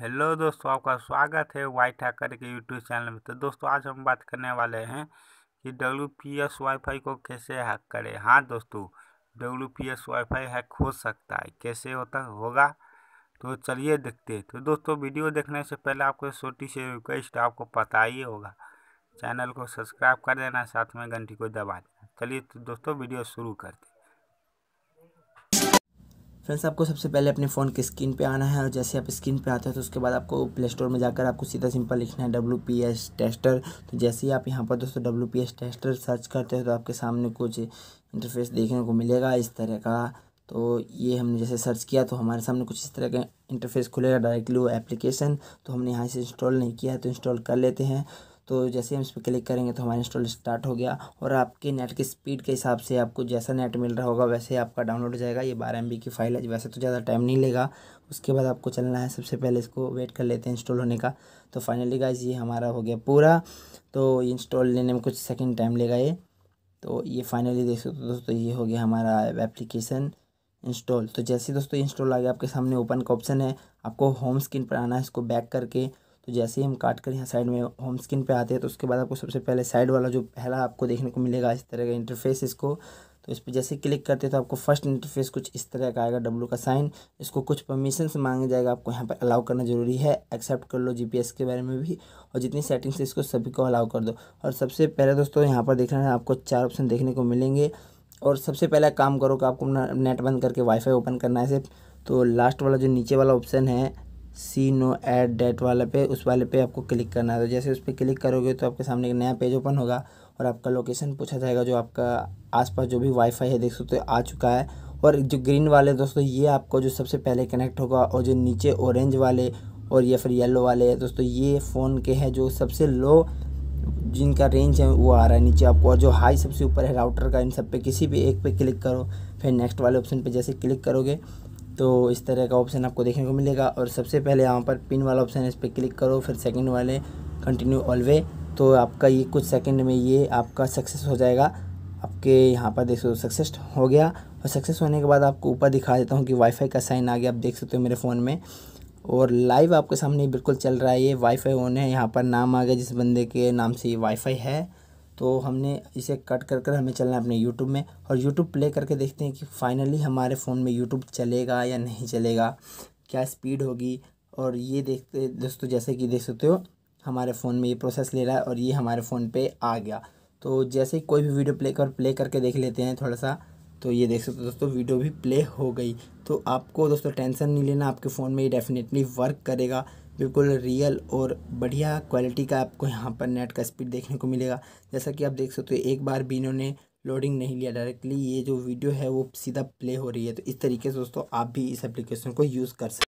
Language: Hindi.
हेलो दोस्तों आपका स्वागत है वाई ठाकर के यूट्यूब चैनल में तो दोस्तों आज हम बात करने वाले हैं कि डब्ल्यू पी एस फाई को कैसे हैक करें हाँ दोस्तों डब्ल्यू पी एस फाई हैक हो सकता है कैसे होता होगा तो चलिए देखते हैं तो दोस्तों वीडियो देखने से पहले आपको छोटी सी रिक्वेस्ट आपको पता ही होगा चैनल को सब्सक्राइब कर देना साथ में घंटी को दबा देना चलिए तो दोस्तों वीडियो शुरू करते फ्रेंड्स आपको सबसे पहले अपने फ़ोन की स्क्रीन पे आना है और जैसे आप स्क्रीन पे आते हैं तो उसके बाद आपको प्ले स्टोर में जाकर आपको सीधा सिंपल लिखना है डब्लू पी एस टेस्टर तो जैसे ही आप यहाँ पर दोस्तों W P S tester search करते हो तो आपके सामने कुछ इंटरफेस देखने को मिलेगा इस तरह का तो ये हमने जैसे सर्च किया तो हमारे सामने कुछ इस तरह का इंटरफेस खुलेगा डायरेक्टली वो एप्लीकेशन तो हमने यहाँ से इंस्टॉल नहीं किया है तो इंस्टॉल कर लेते हैं तो जैसे हम इस पर क्लिक करेंगे तो हमारा इंस्टॉल स्टार्ट हो गया और आपके नेट की स्पीड के हिसाब से आपको जैसा नेट मिल रहा होगा वैसे आपका डाउनलोड हो जाएगा ये बारह एम की फ़ाइल है वैसे तो ज़्यादा टाइम नहीं लेगा उसके बाद आपको चलना है सबसे पहले इसको वेट कर लेते हैं इंस्टॉल होने का तो फाइनली गाइज ये हमारा हो गया पूरा तो इंस्टॉल लेने में कुछ सेकेंड टाइम लेगा ये तो ये फाइनली देख सकते हो दोस्तों ये हो गया हमारा एप्लीकेशन इंस्टॉल तो जैसे दोस्तों इंस्टॉल आ गया आपके सामने ओपन का ऑप्शन है आपको होम स्क्रीन पर आना है इसको बैक करके तो जैसे ही हम काट कर यहाँ साइड में होम स्क्रीन पे आते हैं तो उसके बाद आपको सबसे पहले साइड वाला जो पहला आपको देखने को मिलेगा इस तरह का इंटरफेस इसको तो इस पर जैसे क्लिक करते हैं तो आपको फर्स्ट इंटरफेस कुछ इस तरह का आएगा डब्लू का साइन इसको कुछ परमिशन मांगे जाएगा आपको यहाँ पर अलाउ करना जरूरी है एक्सेप्ट कर लो जी के बारे में भी और जितनी सेटिंग्स है इसको सभी को अलाउ कर दो और सबसे पहले दोस्तों यहाँ पर देखना है आपको चार ऑप्शन देखने को मिलेंगे और सबसे पहला काम करो कि आपको नेट बंद करके वाईफाई ओपन करना है सिर्फ तो लास्ट वाला जो नीचे वाला ऑप्शन है सी नो एड डेट वाले पे उस वाले पे आपको क्लिक करना है तो जैसे उस पर क्लिक करोगे तो आपके सामने एक नया पेज ओपन होगा और आपका लोकेशन पूछा जाएगा जो आपका आसपास जो भी वाईफाई है देख सकते हो आ चुका है और जो ग्रीन वाले दोस्तों ये आपको जो सबसे पहले कनेक्ट होगा और जो नीचे ऑरेंज वाले और या फिर येलो वाले दोस्तों ये फ़ोन के हैं जो सबसे लो जिनका रेंज है वो आ रहा है नीचे आपको और जो हाई सबसे ऊपर है राउटर का इन सब पे किसी भी एक पे क्लिक करो फिर नेक्स्ट वाले ऑप्शन पे जैसे क्लिक करोगे तो इस तरह का ऑप्शन आपको देखने को मिलेगा और सबसे पहले यहाँ पर पिन वाला ऑप्शन है इस पर क्लिक करो फिर सेकंड वाले कंटिन्यू ऑलवे तो आपका ये कुछ सेकंड में ये आपका सक्सेस हो जाएगा आपके यहाँ पर देख सकते हो सक्सेस हो गया और सक्सेस होने के बाद आपको ऊपर दिखा देता हूँ कि वाईफाई का साइन आ गया आप देख सकते हो मेरे फ़ोन में और लाइव आपके सामने बिल्कुल चल रहा है ये वाईफाई ऑन है यहाँ पर नाम आ गया जिस बंदे के नाम से ये वाईफाई है तो हमने इसे कट कर कर हमें चलना है अपने यूट्यूब में और यूट्यूब प्ले करके देखते हैं कि फाइनली हमारे फ़ोन में यूट्यूब चलेगा या नहीं चलेगा क्या स्पीड होगी और ये देखते दोस्तों जैसे कि देख सकते हो हमारे फ़ोन में ये प्रोसेस ले रहा है और ये हमारे फ़ोन पे आ गया तो जैसे कोई भी वीडियो प्ले कर प्ले करके देख लेते हैं थोड़ा सा तो ये देख सकते हो दोस्तों वीडियो भी प्ले हो गई तो आपको दोस्तों टेंशन नहीं लेना आपके फ़ोन में ये डेफिनेटली वर्क करेगा बिल्कुल रियल और बढ़िया क्वालिटी का आपको यहाँ पर नेट का स्पीड देखने को मिलेगा जैसा कि आप देख सकते हो एक बार भी इन्होंने लोडिंग नहीं लिया डायरेक्टली ये जो वीडियो है वो सीधा प्ले हो रही है तो इस तरीके से दोस्तों आप भी इस एप्लीकेशन को यूज़ कर सकते